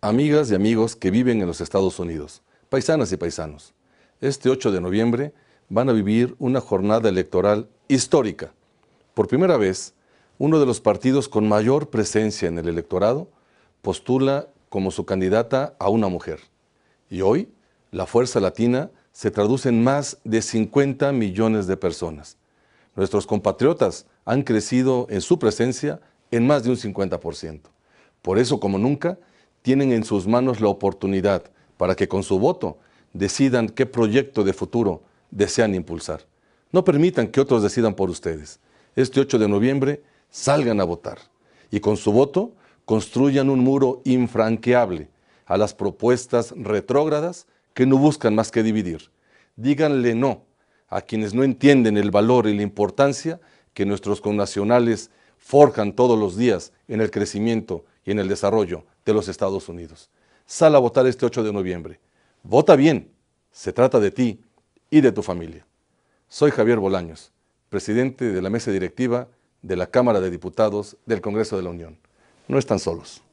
Amigas y amigos que viven en los Estados Unidos, paisanas y paisanos, este 8 de noviembre van a vivir una jornada electoral histórica. Por primera vez, uno de los partidos con mayor presencia en el electorado postula como su candidata a una mujer. Y hoy, la fuerza latina se traduce en más de 50 millones de personas. Nuestros compatriotas han crecido en su presencia en más de un 50%. Por eso, como nunca, tienen en sus manos la oportunidad para que con su voto decidan qué proyecto de futuro desean impulsar. No permitan que otros decidan por ustedes. Este 8 de noviembre salgan a votar y con su voto construyan un muro infranqueable a las propuestas retrógradas que no buscan más que dividir. Díganle no a quienes no entienden el valor y la importancia que nuestros connacionales forjan todos los días en el crecimiento y en el desarrollo de los Estados Unidos. Sal a votar este 8 de noviembre. Vota bien. Se trata de ti y de tu familia. Soy Javier Bolaños, presidente de la mesa directiva de la Cámara de Diputados del Congreso de la Unión. No están solos.